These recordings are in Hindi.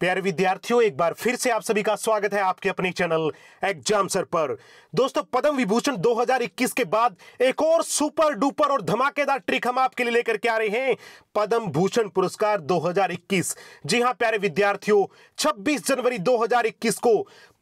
प्यारे विद्यार्थियों एक बार फिर से आप सभी का स्वागत है आपके अपने चैनल एग्जाम सर पर दोस्तों पद्म विभूषण 2021 के बाद एक और सुपर डुपर और धमाकेदार ट्रिक हम आपके लिए लेकर के आ रहे हैं पद्म भूषण पुरस्कार 2021 जी हां प्यारे विद्यार्थियों 26 जनवरी 2021 को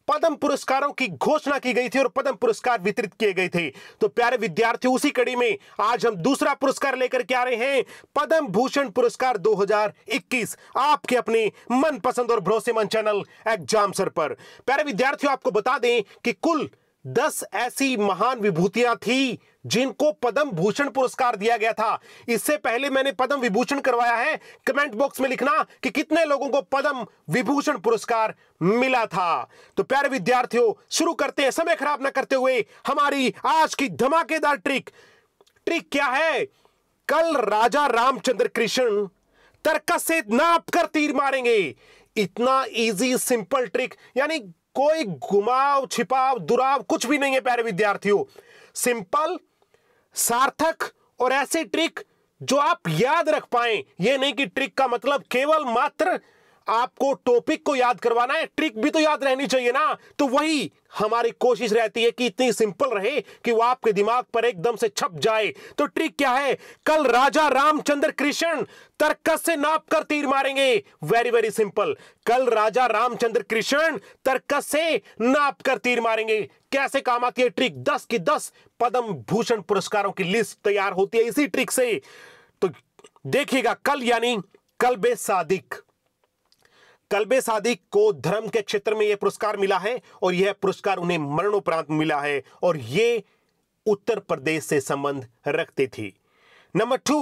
पद्म पुरस्कारों की घोषणा की गई थी और पद्म पुरस्कार वितरित किए गए थे तो प्यारे विद्यार्थी उसी कड़ी में आज हम दूसरा पुरस्कार लेकर के आ रहे हैं पद्म भूषण पुरस्कार 2021 आपके अपने मनपसंद और भरोसेमंद चैनल एग्जाम सर पर प्यारे विद्यार्थियों आपको बता दें कि कुल दस ऐसी महान विभूतियां थी जिनको पद्म भूषण पुरस्कार दिया गया था इससे पहले मैंने पद्म विभूषण करवाया है कमेंट बॉक्स में लिखना कि कितने लोगों को पद्म विभूषण पुरस्कार मिला था तो प्यारे विद्यार्थियों शुरू करते हैं समय खराब ना करते हुए हमारी आज की धमाकेदार ट्रिक ट्रिक क्या है कल राजा रामचंद्र कृष्ण तर्कस से नाप कर तीर मारेंगे इतना इजी सिंपल ट्रिक यानी कोई घुमाव छिपाव दुराव कुछ भी नहीं है प्यारे विद्यार्थियों सिंपल सार्थक और ऐसे ट्रिक जो आप याद रख पाए ये नहीं कि ट्रिक का मतलब केवल मात्र आपको टॉपिक को याद करवाना है ट्रिक भी तो याद रहनी चाहिए ना तो वही हमारी कोशिश रहती है कि इतनी सिंपल रहे कि वो आपके दिमाग पर एकदम से छप जाए तो ट्रिक क्या है कल राजा रामचंद्र कृष्ण तरकस से नाप कर तीर मारेंगे वेरी वेरी सिंपल कल राजा रामचंद्र कृष्ण तरकस से नाप कर तीर मारेंगे कैसे काम आती है ट्रिक दस की दस पद्म भूषण पुरस्कारों की लिस्ट तैयार होती है इसी ट्रिक से तो देखिएगा कल यानी कल बे सादिक कलबे सादिक को धर्म के क्षेत्र में यह पुरस्कार मिला है और यह पुरस्कार उन्हें मरणोपरांत मिला है और ये उत्तर प्रदेश से संबंध रखती थी नंबर टू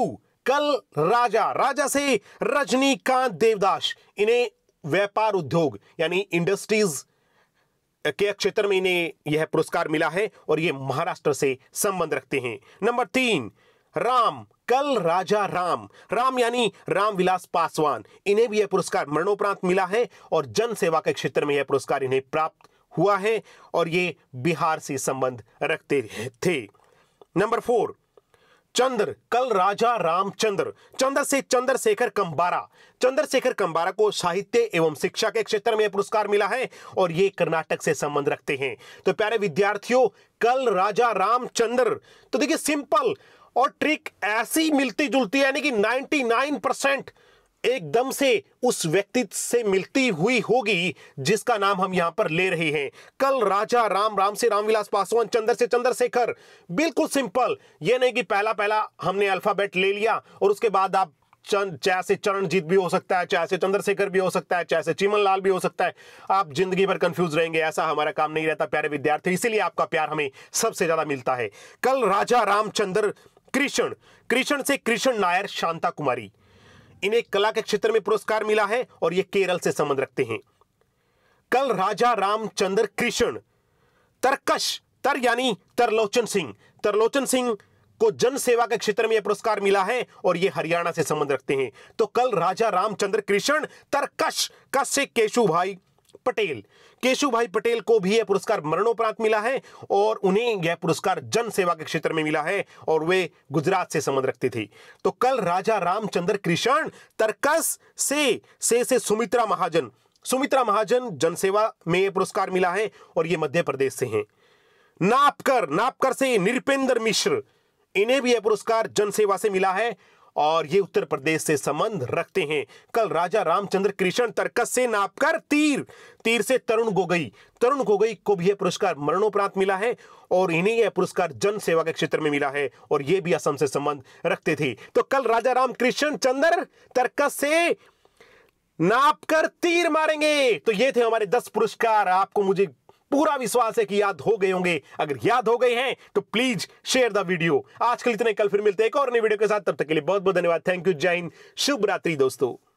कल राजा राजा से रजनीकांत देवदास इन्हें व्यापार उद्योग यानी इंडस्ट्रीज के क्षेत्र में इन्हें यह पुरस्कार मिला है और यह महाराष्ट्र से संबंध रखते हैं नंबर तीन राम कल राजा राम राम यानी रामविलास पासवान इन्हें भी यह पुरस्कार मरणोपरांत मिला है और जन सेवा के क्षेत्र में यह पुरस्कार इन्हें प्राप्त हुआ है और ये बिहार से संबंध रखते थे नंबर फोर चंद्र कल राजा रामचंद्र चंद्र से चंद्रशेखर कंबारा चंद्रशेखर कंबारा को साहित्य एवं शिक्षा के क्षेत्र में पुरस्कार मिला है और ये कर्नाटक से संबंध रखते हैं तो प्यारे विद्यार्थियों कल राजा रामचंद्र तो देखिए सिंपल और ट्रिक ऐसी मिलती जुलती यानी कि 99 परसेंट एकदम से उस व्यक्ति से मिलती हुई होगी जिसका नाम हम यहां पर ले रहे हैं कल राजा राम राम से रामविलास पासवान चंद्र से चंद्रशेखर बिल्कुल सिंपल ये नहीं कि पहला पहला हमने अल्फाबेट ले लिया और उसके बाद आप चंद जैसे चरणजीत भी हो सकता है चाहे चंद्रशेखर भी हो सकता है चाहे चिमन लाल भी हो सकता है आप जिंदगी भर कंफ्यूज रहेंगे ऐसा हमारा काम नहीं रहता प्यारे विद्यार्थी इसीलिए आपका प्यार हमें सबसे ज्यादा मिलता है कल राजा रामचंद्र कृष्ण कृष्ण से कृष्ण नायर शांता कुमारी इन्हें कला के क्षेत्र में पुरस्कार मिला है और ये केरल से संबंध रखते हैं कल राजा रामचंद्र कृष्ण तरकश तर यानी तरलोचन सिंह तरलोचन सिंह को जन सेवा के क्षेत्र में यह पुरस्कार मिला है और यह हरियाणा से संबंध रखते हैं तो कल राजा रामचंद्र कृष्ण तरकश कश से केशु भाई पटेल केशु भाई पटेल को भी यह पुरस्कार मरणोपरांत मिला है और उन्हें यह पुरस्कार जन सेवा के क्षेत्र में मिला है और वे गुजरात से संबंध रखती थी तो कल राजा रामचंद्र कृष्ण तरकस से से, से सुमित्रा महाजन सुमित्रा महाजन जनसेवा में यह पुरस्कार मिला है और ये मध्य प्रदेश से हैं नापकर नापकर से निरपेंद्र मिश्र इन्हें भी यह पुरस्कार जनसेवा से मिला है और ये उत्तर प्रदेश से संबंध रखते हैं कल राजा रामचंद्र कृष्ण तर्कस से नापकर तीर तीर से तरुण गोगई तरुण गोगई को भी यह पुरस्कार मरणोपरांत मिला है और इन्हें यह पुरस्कार जन सेवा के क्षेत्र में मिला है और ये भी असम से संबंध रखते थे तो कल राजा राम कृष्ण चंद्र तर्कस से नापकर तीर मारेंगे तो ये थे हमारे दस पुरस्कार आपको मुझे पूरा विश्वास है कि याद हो गए होंगे अगर याद हो गए हैं तो प्लीज शेयर द वीडियो आजकल इतने कल फिर मिलते हैं एक और नई वीडियो के साथ तब तक के लिए बहुत बहुत धन्यवाद थैंक यू जय हिंद शुभ रात्रि दोस्तों